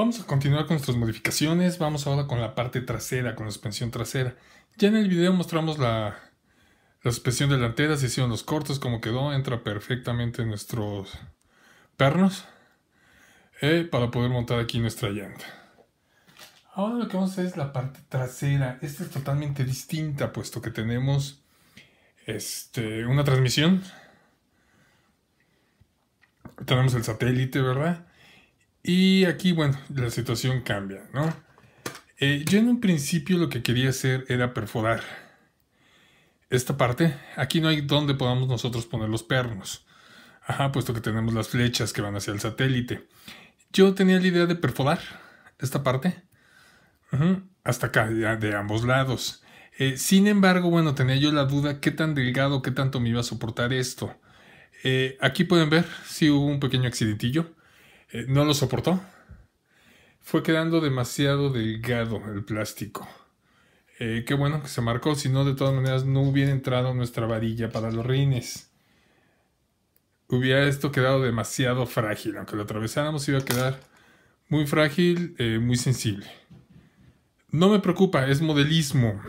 Vamos a continuar con nuestras modificaciones, vamos ahora con la parte trasera, con la suspensión trasera. Ya en el video mostramos la, suspensión delantera, se hicieron los cortos, como quedó, entra perfectamente en nuestros pernos eh, para poder montar aquí nuestra llanta. Ahora lo que vamos a hacer es la parte trasera. Esta es totalmente distinta, puesto que tenemos este, una transmisión. Tenemos el satélite, ¿verdad? Y aquí, bueno, la situación cambia, ¿no? Eh, yo en un principio lo que quería hacer era perforar esta parte. Aquí no hay donde podamos nosotros poner los pernos. Ajá, puesto que tenemos las flechas que van hacia el satélite. Yo tenía la idea de perforar esta parte. hasta acá, de ambos lados. Eh, sin embargo, bueno, tenía yo la duda qué tan delgado, qué tanto me iba a soportar esto. Eh, aquí pueden ver si hubo un pequeño accidentillo. Eh, no lo soportó. Fue quedando demasiado delgado el plástico. Eh, qué bueno que se marcó, si no, de todas maneras no hubiera entrado nuestra varilla para los reines. Hubiera esto quedado demasiado frágil, aunque lo atravesáramos iba a quedar muy frágil, eh, muy sensible. No me preocupa, es modelismo.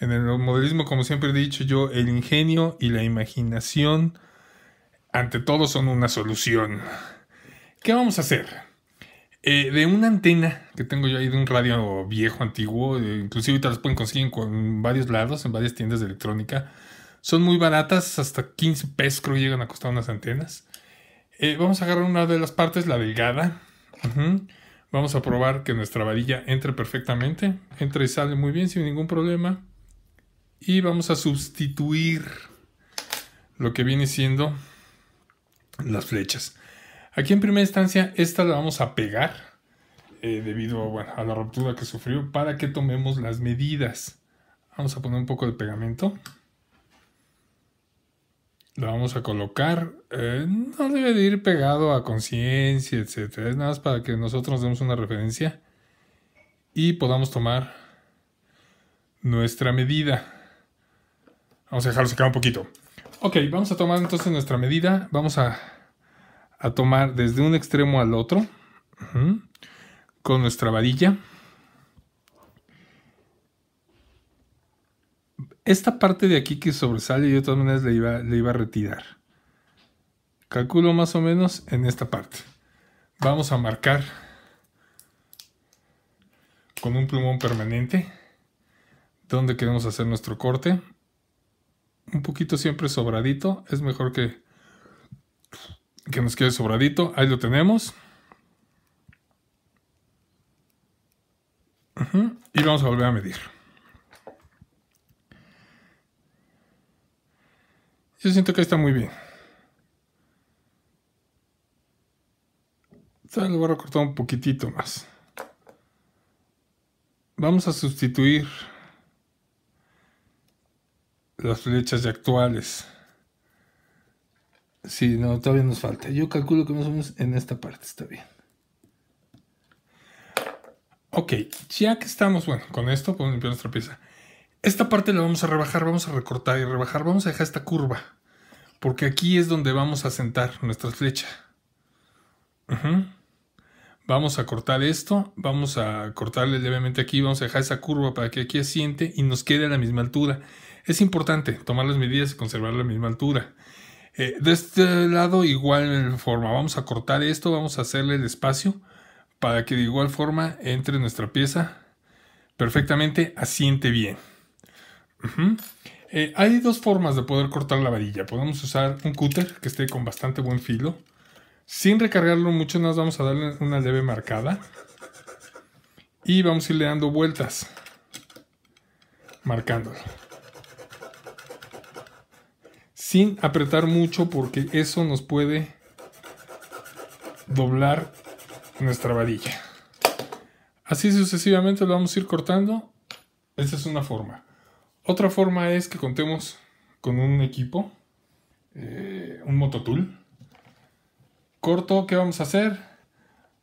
En el modelismo, como siempre he dicho yo, el ingenio y la imaginación ante todo son una solución. ¿Qué vamos a hacer? Eh, de una antena que tengo yo ahí de un radio viejo, antiguo, eh, inclusive ahorita las pueden conseguir en, varios lados, en varias tiendas de electrónica. Son muy baratas, hasta 15 pesos creo llegan a costar unas antenas. Eh, vamos a agarrar una de las partes, la delgada. Vamos a probar que nuestra varilla entre perfectamente. Entra y sale muy bien sin ningún problema. Y vamos a sustituir lo que viene siendo las flechas. Aquí en primera instancia, esta la vamos a pegar eh, debido a la ruptura que sufrió para que tomemos las medidas. Vamos a poner un poco de pegamento. La vamos a colocar. Eh, no debe de ir pegado a conciencia, etc. Es nada más para que nosotros nos demos una referencia y podamos tomar nuestra medida. Vamos a dejarlo secar un poquito. Ok, vamos a tomar entonces nuestra medida. Vamos a a tomar desde un extremo al otro con nuestra varilla. Esta parte de aquí que sobresale yo de todas maneras le iba, le iba a retirar. Calculo más o menos en esta parte. Vamos a marcar con un plumón permanente donde queremos hacer nuestro corte. Un poquito siempre sobradito. Es mejor que que nos quede sobradito. Ahí lo tenemos. Y vamos a volver a medir. Yo siento que está muy bien. lo voy a recortar un poquitito más. Vamos a sustituir las flechas de actuales. Sí, no, todavía nos falta. Yo calculo que nos vamos en esta parte está bien. Ok, ya que estamos, bueno, con esto podemos limpiar nuestra pieza. Esta parte la vamos a rebajar, vamos a recortar y rebajar. Vamos a dejar esta curva. Porque aquí es donde vamos a sentar nuestra flecha. Vamos a cortar esto. Vamos a cortarle levemente aquí. Vamos a dejar esa curva para que aquí asiente y nos quede a la misma altura. Es importante tomar las medidas y conservar la misma altura. Eh, de este lado, igual forma, vamos a cortar esto, vamos a hacerle el espacio para que de igual forma entre nuestra pieza perfectamente, asiente bien. Eh, hay dos formas de poder cortar la varilla. Podemos usar un cúter que esté con bastante buen filo. Sin recargarlo mucho, nos vamos a darle una leve marcada. Y vamos a irle dando vueltas. Marcándolo sin apretar mucho porque eso nos puede doblar nuestra varilla. Así sucesivamente lo vamos a ir cortando. Esa es una forma. Otra forma es que contemos con un equipo, eh, un mototool. Corto, ¿qué vamos a hacer?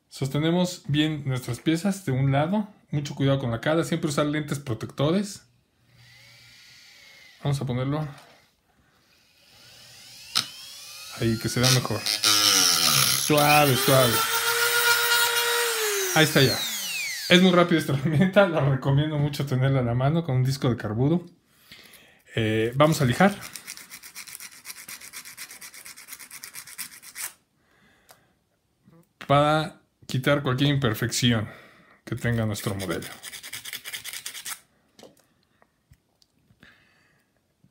Sostenemos bien nuestras piezas de un lado. Mucho cuidado con la cara, siempre usar lentes protectores. Vamos a ponerlo Ahí, que se vea mejor. Suave, suave. Ahí está ya. Es muy rápida esta herramienta, la recomiendo mucho tenerla a la mano con un disco de carburo. Eh, vamos a lijar. Para quitar cualquier imperfección que tenga nuestro modelo.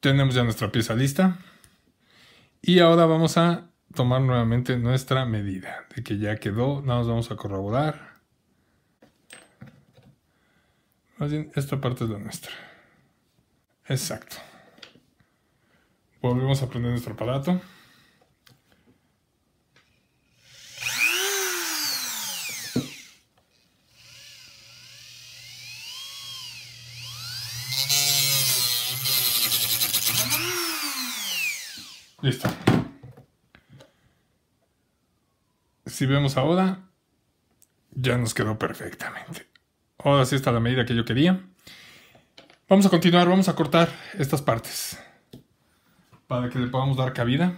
Tenemos ya nuestra pieza lista. Y ahora vamos a tomar nuevamente nuestra medida de que ya quedó, nada más vamos a corroborar. Más bien, esta parte es la nuestra. Exacto. Volvemos a prender nuestro aparato. si vemos ahora, ya nos quedó perfectamente. Ahora sí está la medida que yo quería. Vamos a continuar, vamos a cortar estas partes para que le podamos dar cabida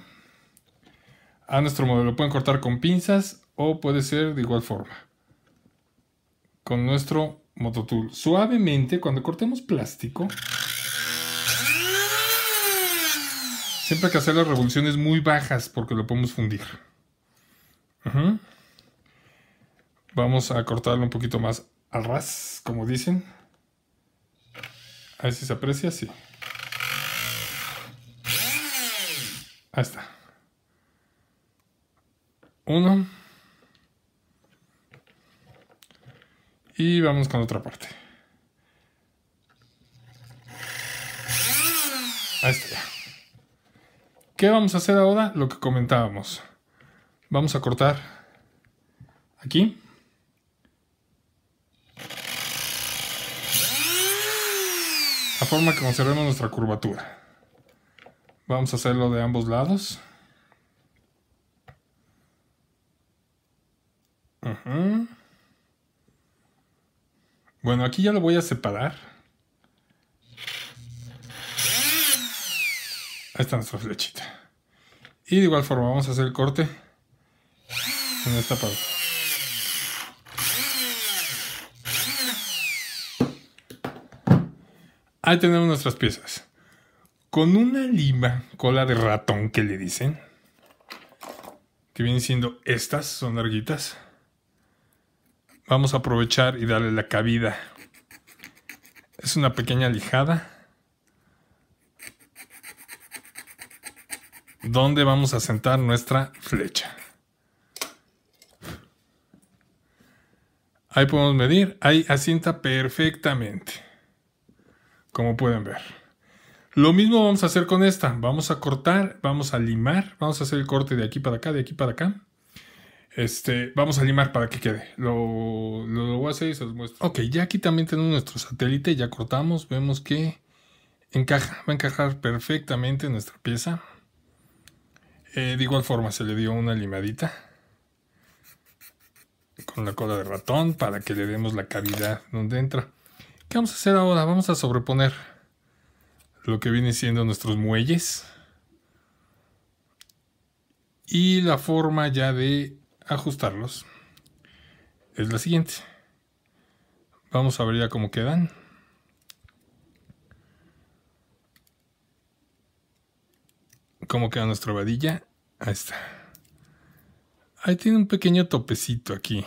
a nuestro modelo. Pueden cortar con pinzas o puede ser de igual forma con nuestro mototool. Suavemente, cuando cortemos plástico, siempre hay que hacer las revoluciones muy bajas porque lo podemos fundir. Vamos a cortarlo un poquito más A ras, como dicen. A ver si se aprecia, sí. Ahí está. Uno. Y vamos con otra parte. Ahí está. ¿Qué vamos a hacer ahora? Lo que comentábamos. Vamos a cortar aquí. La forma que conservemos nuestra curvatura. Vamos a hacerlo de ambos lados. Bueno, aquí ya lo voy a separar. Ahí está nuestra flechita. Y de igual forma vamos a hacer el corte en esta parte. Ahí tenemos nuestras piezas. Con una lima, cola de ratón que le dicen, que vienen siendo estas, son larguitas, vamos a aprovechar y darle la cabida. Es una pequeña lijada. donde vamos a sentar nuestra flecha. Ahí podemos medir, ahí asienta perfectamente, como pueden ver. Lo mismo vamos a hacer con esta, vamos a cortar, vamos a limar, vamos a hacer el corte de aquí para acá, de aquí para acá. Este, vamos a limar para que quede. Lo, voy a hacer y se los muestro. Ok, ya aquí también tenemos nuestro satélite, ya cortamos, vemos que encaja, va a encajar perfectamente nuestra pieza. Eh, de igual forma se le dio una limadita con la cola de ratón para que le demos la cavidad donde entra. ¿Qué vamos a hacer ahora? Vamos a sobreponer lo que viene siendo nuestros muelles. Y la forma ya de ajustarlos es la siguiente. Vamos a ver ya cómo quedan. Cómo queda nuestra vadilla. Ahí está. Ahí tiene un pequeño topecito aquí,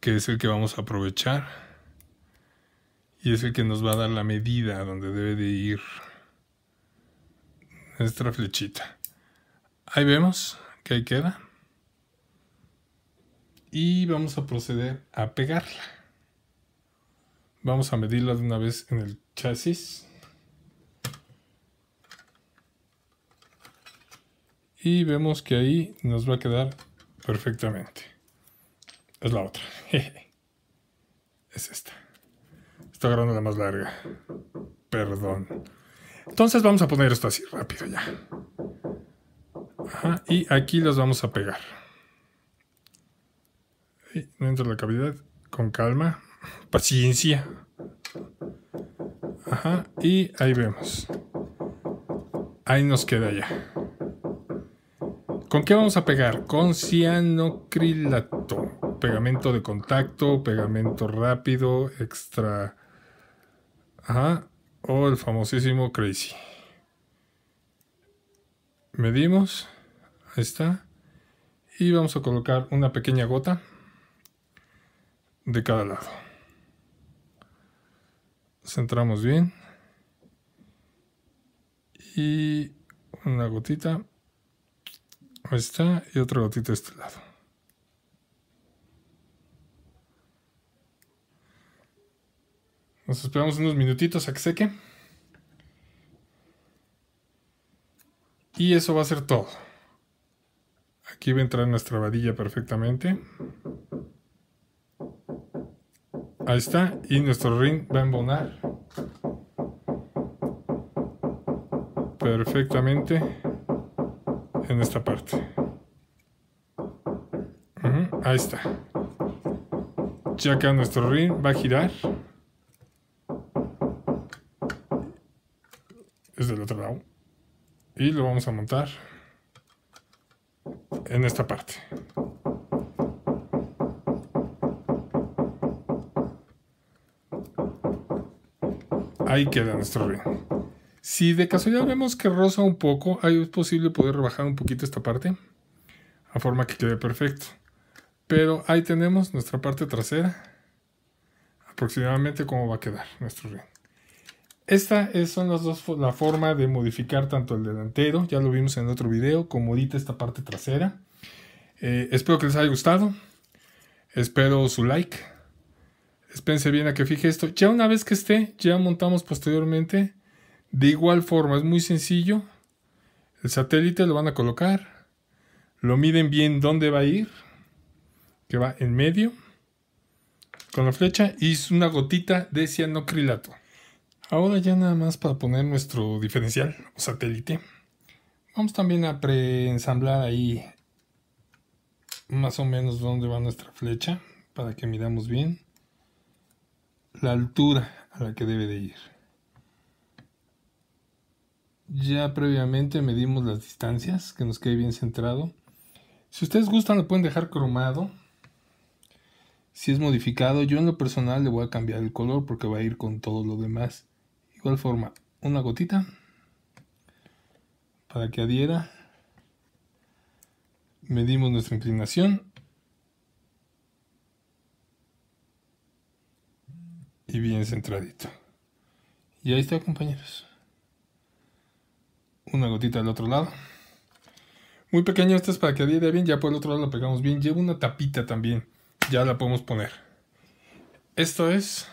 que es el que vamos a aprovechar. Y es el que nos va a dar la medida donde debe de ir nuestra flechita. Ahí vemos que ahí queda. Y vamos a proceder a pegarla. Vamos a medirla de una vez en el chasis. y vemos que ahí nos va a quedar perfectamente. Es la otra. Es esta. está agarrando la más larga. Perdón. Entonces vamos a poner esto así rápido ya. y aquí los vamos a pegar. dentro de la cavidad, con calma, paciencia. Ajá, y ahí vemos. Ahí nos queda ya. ¿Con qué vamos a pegar? Con cianocrilato. Pegamento de contacto, pegamento rápido, extra... Ajá. O el famosísimo Crazy. Medimos. Ahí está. Y vamos a colocar una pequeña gota de cada lado. Centramos bien. Y una gotita Ahí está y otra gotita de este lado. Nos esperamos unos minutitos a que seque. Y eso va a ser todo. Aquí va a entrar nuestra varilla perfectamente. Ahí está. Y nuestro ring va a embonar. Perfectamente en esta parte. ahí está. Ya queda nuestro ring, va a girar. Es del otro lado. Y lo vamos a montar en esta parte. Ahí queda nuestro ring. Si de casualidad vemos que rosa un poco, ahí es posible poder rebajar un poquito esta parte a forma que quede perfecto. Pero ahí tenemos nuestra parte trasera, aproximadamente cómo va a quedar nuestro ring. Esta es, son las dos, la forma de modificar tanto el delantero, ya lo vimos en otro video, como ahorita esta parte trasera. Eh, espero que les haya gustado, espero su like, espérense bien a que fije esto. Ya una vez que esté, ya montamos posteriormente de igual forma, es muy sencillo. El satélite lo van a colocar. Lo miden bien dónde va a ir. Que va en medio. Con la flecha y es una gotita de cianocrilato. Ahora ya nada más para poner nuestro diferencial o satélite. Vamos también a preensamblar ahí más o menos dónde va nuestra flecha para que miramos bien la altura a la que debe de ir. Ya previamente medimos las distancias, que nos quede bien centrado. Si ustedes gustan lo pueden dejar cromado. Si es modificado, yo en lo personal le voy a cambiar el color porque va a ir con todo lo demás. Igual forma, una gotita para que adhiera. Medimos nuestra inclinación. Y bien centradito. Y ahí está, compañeros una gotita del otro lado. Muy pequeño, esto es para que adhiera bien, ya por el otro lado lo pegamos bien. Lleva una tapita también, ya la podemos poner. Esto es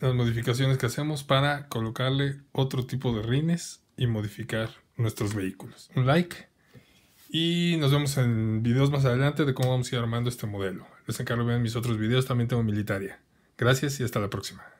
las modificaciones que hacemos para colocarle otro tipo de rines y modificar nuestros vehículos. Un like y nos vemos en videos más adelante de cómo vamos a ir armando este modelo. Les encargo vean mis otros videos, también tengo militaria. Gracias y hasta la próxima.